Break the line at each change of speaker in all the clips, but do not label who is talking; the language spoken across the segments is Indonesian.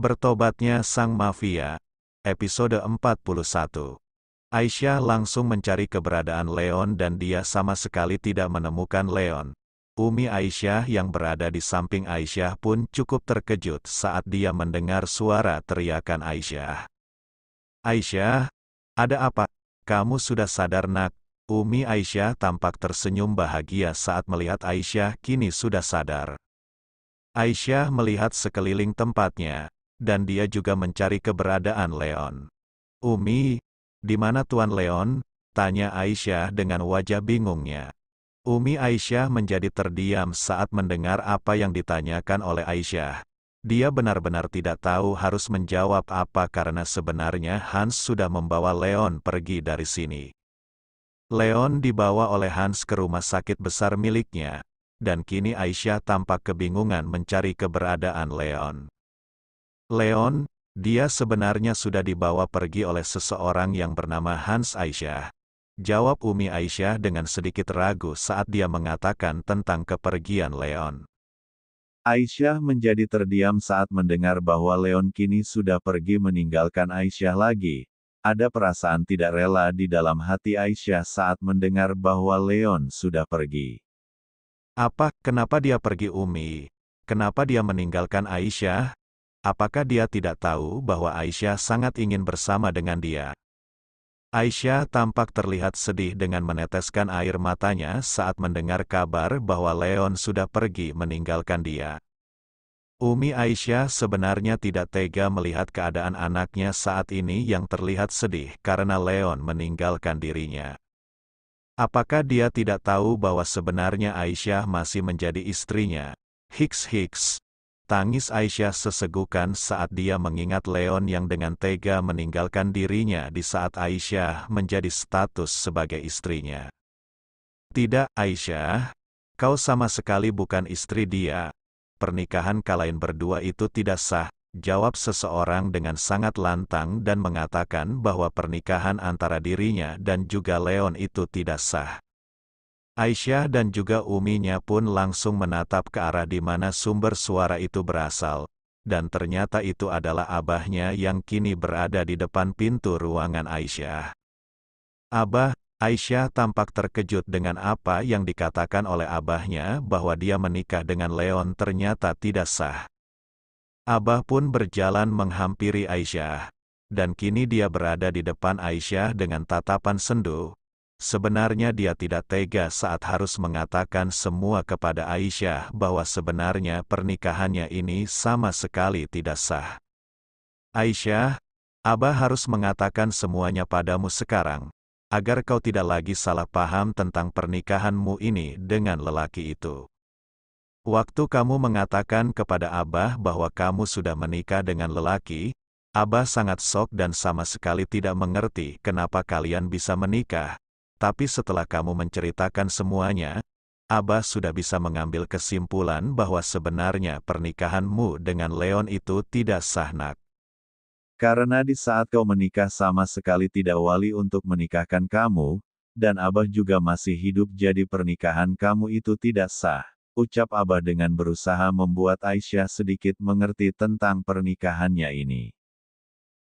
Bertobatnya Sang Mafia Episode 41 Aisyah langsung mencari keberadaan Leon dan dia sama sekali tidak menemukan Leon. Umi Aisyah yang berada di samping Aisyah pun cukup terkejut saat dia mendengar suara teriakan Aisyah. Aisyah, ada apa? Kamu sudah sadar nak? Umi Aisyah tampak tersenyum bahagia saat melihat Aisyah kini sudah sadar. Aisyah melihat sekeliling tempatnya, dan dia juga mencari keberadaan Leon. Umi, di mana Tuan Leon? Tanya Aisyah dengan wajah bingungnya. Umi Aisyah menjadi terdiam saat mendengar apa yang ditanyakan oleh Aisyah. Dia benar-benar tidak tahu harus menjawab apa karena sebenarnya Hans sudah membawa Leon pergi dari sini. Leon dibawa oleh Hans ke rumah sakit besar miliknya, dan kini Aisyah tampak kebingungan mencari keberadaan Leon. Leon, dia sebenarnya sudah dibawa pergi oleh seseorang yang bernama Hans Aisyah. Jawab Umi Aisyah dengan sedikit ragu saat dia mengatakan tentang kepergian Leon. Aisyah menjadi terdiam saat mendengar bahwa Leon kini sudah pergi meninggalkan Aisyah lagi. Ada perasaan tidak rela di dalam hati Aisyah saat mendengar bahwa Leon sudah pergi. Apa, kenapa dia pergi Umi? Kenapa dia meninggalkan Aisyah? Apakah dia tidak tahu bahwa Aisyah sangat ingin bersama dengan dia? Aisyah tampak terlihat sedih dengan meneteskan air matanya saat mendengar kabar bahwa Leon sudah pergi meninggalkan dia. Umi Aisyah sebenarnya tidak tega melihat keadaan anaknya saat ini yang terlihat sedih karena Leon meninggalkan dirinya. Apakah dia tidak tahu bahwa sebenarnya Aisyah masih menjadi istrinya? Hicks Hicks Tangis Aisyah sesegukan saat dia mengingat Leon yang dengan tega meninggalkan dirinya di saat Aisyah menjadi status sebagai istrinya. Tidak, Aisyah, kau sama sekali bukan istri dia. Pernikahan kalian berdua itu tidak sah, jawab seseorang dengan sangat lantang dan mengatakan bahwa pernikahan antara dirinya dan juga Leon itu tidak sah. Aisyah dan juga uminya pun langsung menatap ke arah di mana sumber suara itu berasal, dan ternyata itu adalah abahnya yang kini berada di depan pintu ruangan Aisyah. Abah, Aisyah tampak terkejut dengan apa yang dikatakan oleh abahnya bahwa dia menikah dengan Leon ternyata tidak sah. Abah pun berjalan menghampiri Aisyah, dan kini dia berada di depan Aisyah dengan tatapan sendu, Sebenarnya dia tidak tega saat harus mengatakan semua kepada Aisyah bahwa sebenarnya pernikahannya ini sama sekali tidak sah. Aisyah, Abah harus mengatakan semuanya padamu sekarang, agar kau tidak lagi salah paham tentang pernikahanmu ini dengan lelaki itu. Waktu kamu mengatakan kepada Abah bahwa kamu sudah menikah dengan lelaki, Abah sangat sok dan sama sekali tidak mengerti kenapa kalian bisa menikah, tapi setelah kamu menceritakan semuanya, Abah sudah bisa mengambil kesimpulan bahwa sebenarnya pernikahanmu dengan Leon itu tidak sah nak. Karena di saat kau menikah sama sekali tidak wali untuk menikahkan kamu, dan Abah juga masih hidup jadi pernikahan kamu itu tidak sah. Ucap Abah dengan berusaha membuat Aisyah sedikit mengerti tentang pernikahannya ini.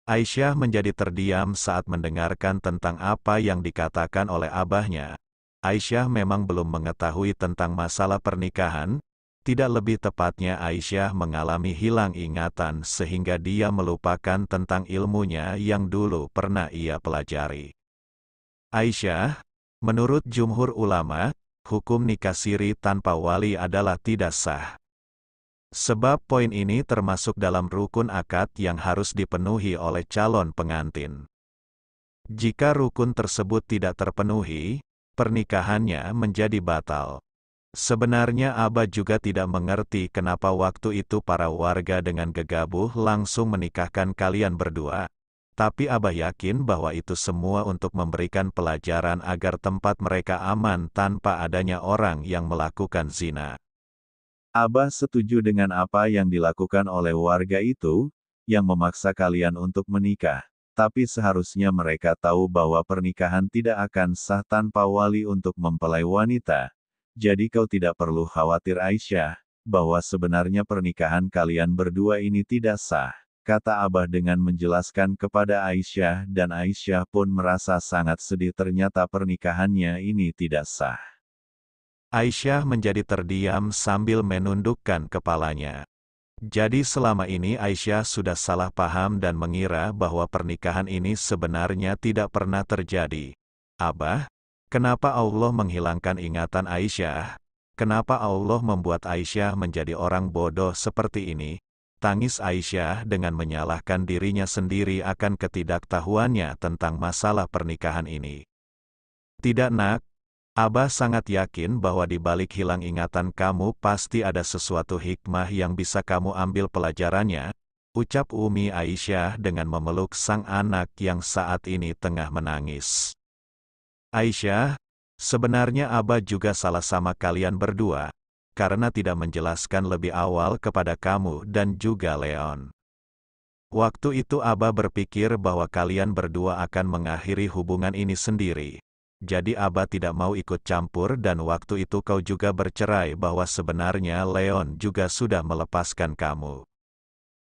Aisyah menjadi terdiam saat mendengarkan tentang apa yang dikatakan oleh abahnya. Aisyah memang belum mengetahui tentang masalah pernikahan, tidak lebih tepatnya Aisyah mengalami hilang ingatan sehingga dia melupakan tentang ilmunya yang dulu pernah ia pelajari. Aisyah, menurut jumhur ulama, hukum nikah siri tanpa wali adalah tidak sah. Sebab poin ini termasuk dalam rukun akad yang harus dipenuhi oleh calon pengantin. Jika rukun tersebut tidak terpenuhi, pernikahannya menjadi batal. Sebenarnya Aba juga tidak mengerti kenapa waktu itu para warga dengan gegabah langsung menikahkan kalian berdua. Tapi Aba yakin bahwa itu semua untuk memberikan pelajaran agar tempat mereka aman tanpa adanya orang yang melakukan zina. Abah setuju dengan apa yang dilakukan oleh warga itu, yang memaksa kalian untuk menikah. Tapi seharusnya mereka tahu bahwa pernikahan tidak akan sah tanpa wali untuk mempelai wanita. Jadi kau tidak perlu khawatir Aisyah, bahwa sebenarnya pernikahan kalian berdua ini tidak sah. Kata Abah dengan menjelaskan kepada Aisyah dan Aisyah pun merasa sangat sedih ternyata pernikahannya ini tidak sah. Aisyah menjadi terdiam sambil menundukkan kepalanya. Jadi selama ini Aisyah sudah salah paham dan mengira bahwa pernikahan ini sebenarnya tidak pernah terjadi. Abah, kenapa Allah menghilangkan ingatan Aisyah? Kenapa Allah membuat Aisyah menjadi orang bodoh seperti ini? Tangis Aisyah dengan menyalahkan dirinya sendiri akan ketidaktahuannya tentang masalah pernikahan ini. Tidak nak, Abah sangat yakin bahwa di balik hilang ingatan kamu pasti ada sesuatu hikmah yang bisa kamu ambil pelajarannya, ucap Umi Aisyah dengan memeluk sang anak yang saat ini tengah menangis. Aisyah, sebenarnya Abah juga salah sama kalian berdua, karena tidak menjelaskan lebih awal kepada kamu dan juga Leon. Waktu itu Abah berpikir bahwa kalian berdua akan mengakhiri hubungan ini sendiri. Jadi Aba tidak mau ikut campur dan waktu itu kau juga bercerai bahwa sebenarnya Leon juga sudah melepaskan kamu.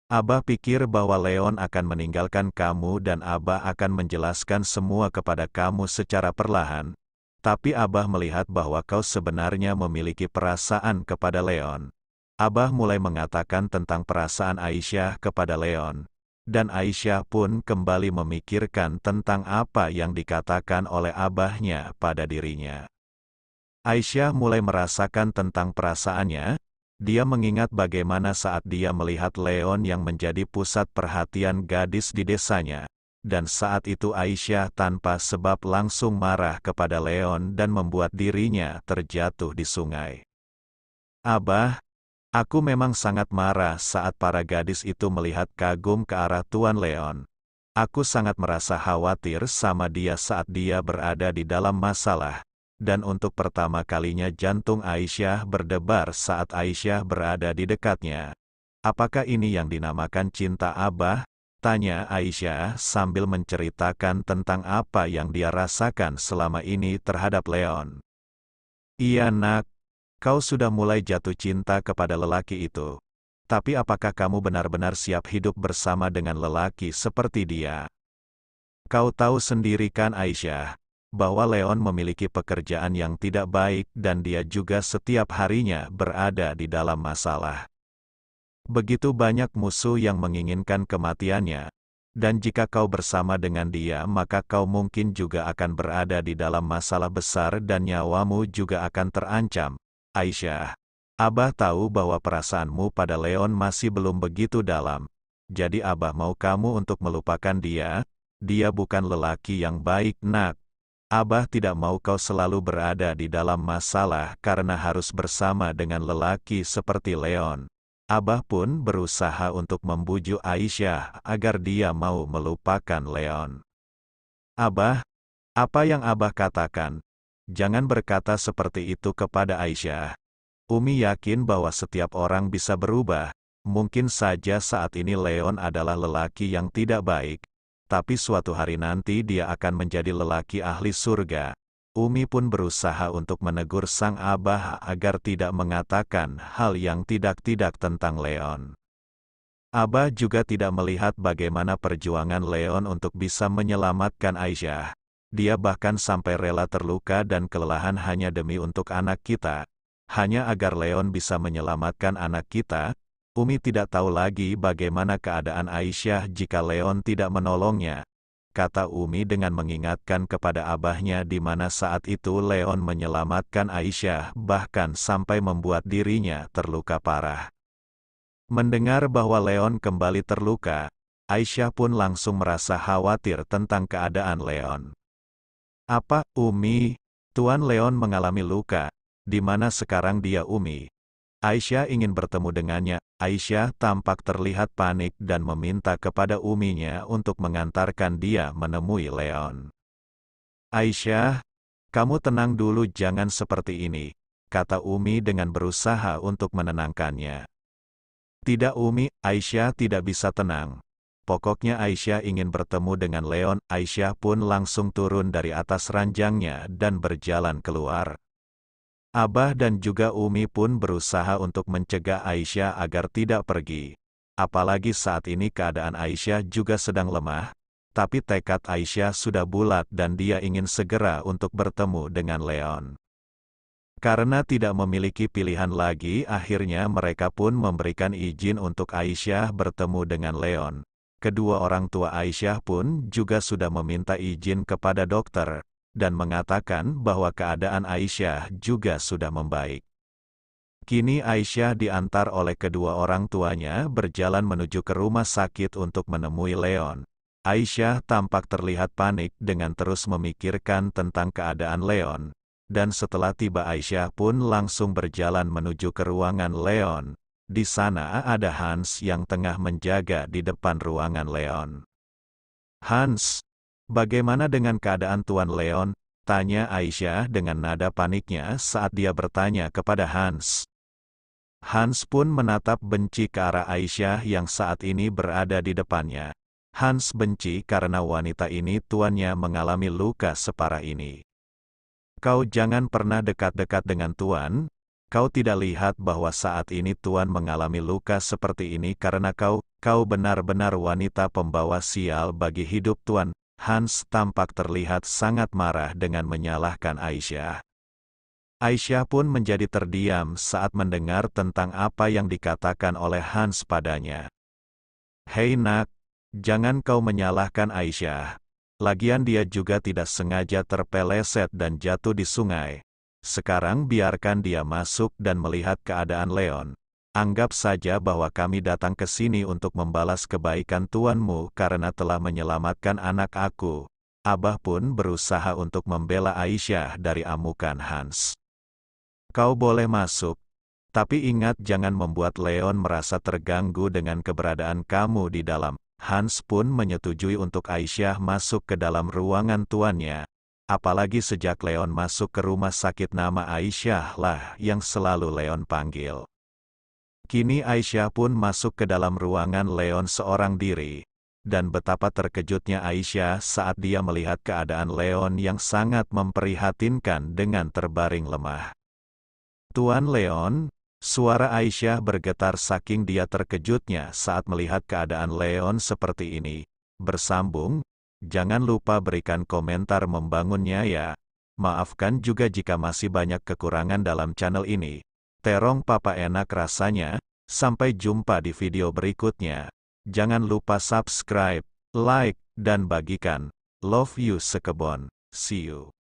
Abah pikir bahwa Leon akan meninggalkan kamu dan Abah akan menjelaskan semua kepada kamu secara perlahan, tapi Abah melihat bahwa kau sebenarnya memiliki perasaan kepada Leon. Abah mulai mengatakan tentang perasaan Aisyah kepada Leon dan Aisyah pun kembali memikirkan tentang apa yang dikatakan oleh abahnya pada dirinya. Aisyah mulai merasakan tentang perasaannya, dia mengingat bagaimana saat dia melihat Leon yang menjadi pusat perhatian gadis di desanya. Dan saat itu Aisyah tanpa sebab langsung marah kepada Leon dan membuat dirinya terjatuh di sungai. Abah, Aku memang sangat marah saat para gadis itu melihat kagum ke arah Tuan Leon. Aku sangat merasa khawatir sama dia saat dia berada di dalam masalah. Dan untuk pertama kalinya jantung Aisyah berdebar saat Aisyah berada di dekatnya. Apakah ini yang dinamakan cinta Abah? Tanya Aisyah sambil menceritakan tentang apa yang dia rasakan selama ini terhadap Leon. Iya nak, Kau sudah mulai jatuh cinta kepada lelaki itu. Tapi apakah kamu benar-benar siap hidup bersama dengan lelaki seperti dia? Kau tahu sendiri kan Aisyah, bahwa Leon memiliki pekerjaan yang tidak baik dan dia juga setiap harinya berada di dalam masalah. Begitu banyak musuh yang menginginkan kematiannya, dan jika kau bersama dengan dia maka kau mungkin juga akan berada di dalam masalah besar dan nyawamu juga akan terancam, Aisyah, Abah tahu bahwa perasaanmu pada Leon masih belum begitu dalam. Jadi Abah mau kamu untuk melupakan dia, dia bukan lelaki yang baik nak. Abah tidak mau kau selalu berada di dalam masalah karena harus bersama dengan lelaki seperti Leon. Abah pun berusaha untuk membujuk Aisyah agar dia mau melupakan Leon. Abah, apa yang Abah katakan, jangan berkata seperti itu kepada Aisyah. Umi yakin bahwa setiap orang bisa berubah, mungkin saja saat ini Leon adalah lelaki yang tidak baik, tapi suatu hari nanti dia akan menjadi lelaki ahli surga. Umi pun berusaha untuk menegur sang abah agar tidak mengatakan hal yang tidak-tidak tentang Leon. Abah juga tidak melihat bagaimana perjuangan Leon untuk bisa menyelamatkan Aisyah. Dia bahkan sampai rela terluka dan kelelahan hanya demi untuk anak kita, hanya agar Leon bisa menyelamatkan anak kita. Umi tidak tahu lagi bagaimana keadaan Aisyah jika Leon tidak menolongnya, kata Umi dengan mengingatkan kepada abahnya di mana saat itu Leon menyelamatkan Aisyah bahkan sampai membuat dirinya terluka parah. Mendengar bahwa Leon kembali terluka, Aisyah pun langsung merasa khawatir tentang keadaan Leon. Apa, Umi? Tuan Leon mengalami luka. Di mana sekarang dia Umi? Aisyah ingin bertemu dengannya. Aisyah tampak terlihat panik dan meminta kepada uminya untuk mengantarkan dia menemui Leon. Aisyah, kamu tenang dulu jangan seperti ini, kata Umi dengan berusaha untuk menenangkannya. Tidak Umi, Aisyah tidak bisa tenang. Pokoknya Aisyah ingin bertemu dengan Leon, Aisyah pun langsung turun dari atas ranjangnya dan berjalan keluar. Abah dan juga Umi pun berusaha untuk mencegah Aisyah agar tidak pergi. Apalagi saat ini keadaan Aisyah juga sedang lemah, tapi tekad Aisyah sudah bulat dan dia ingin segera untuk bertemu dengan Leon. Karena tidak memiliki pilihan lagi akhirnya mereka pun memberikan izin untuk Aisyah bertemu dengan Leon kedua orang tua Aisyah pun juga sudah meminta izin kepada dokter, dan mengatakan bahwa keadaan Aisyah juga sudah membaik. Kini Aisyah diantar oleh kedua orang tuanya berjalan menuju ke rumah sakit untuk menemui Leon. Aisyah tampak terlihat panik dengan terus memikirkan tentang keadaan Leon, dan setelah tiba Aisyah pun langsung berjalan menuju ke ruangan Leon, di sana ada Hans yang tengah menjaga di depan ruangan Leon. Hans, bagaimana dengan keadaan Tuan Leon? Tanya Aisyah dengan nada paniknya saat dia bertanya kepada Hans. Hans pun menatap benci ke arah Aisyah yang saat ini berada di depannya. Hans benci karena wanita ini tuannya mengalami luka separah ini. Kau jangan pernah dekat-dekat dengan tuan, kau tidak lihat bahwa saat ini Tuhan mengalami luka seperti ini karena kau, kau benar-benar wanita pembawa sial bagi hidup Tuhan. Hans tampak terlihat sangat marah dengan menyalahkan Aisyah. Aisyah pun menjadi terdiam saat mendengar tentang apa yang dikatakan oleh Hans padanya. Hei nak, jangan kau menyalahkan Aisyah. Lagian dia juga tidak sengaja terpeleset dan jatuh di sungai. Sekarang biarkan dia masuk dan melihat keadaan Leon. Anggap saja bahwa kami datang ke sini untuk membalas kebaikan tuanmu karena telah menyelamatkan anak aku. Abah pun berusaha untuk membela Aisyah dari amukan Hans. Kau boleh masuk, tapi ingat jangan membuat Leon merasa terganggu dengan keberadaan kamu di dalam. Hans pun menyetujui untuk Aisyah masuk ke dalam ruangan tuannya, apalagi sejak Leon masuk ke rumah sakit nama Aisyah lah yang selalu Leon panggil. Kini Aisyah pun masuk ke dalam ruangan Leon seorang diri, dan betapa terkejutnya Aisyah saat dia melihat keadaan Leon yang sangat memprihatinkan dengan terbaring lemah. Tuan Leon, suara Aisyah bergetar saking dia terkejutnya saat melihat keadaan Leon seperti ini. Bersambung, Jangan lupa berikan komentar membangunnya ya. Maafkan juga jika masih banyak kekurangan dalam channel ini. Terong Papa enak rasanya, sampai jumpa di video berikutnya. Jangan lupa subscribe, like, dan bagikan. Love you sekebon. See you.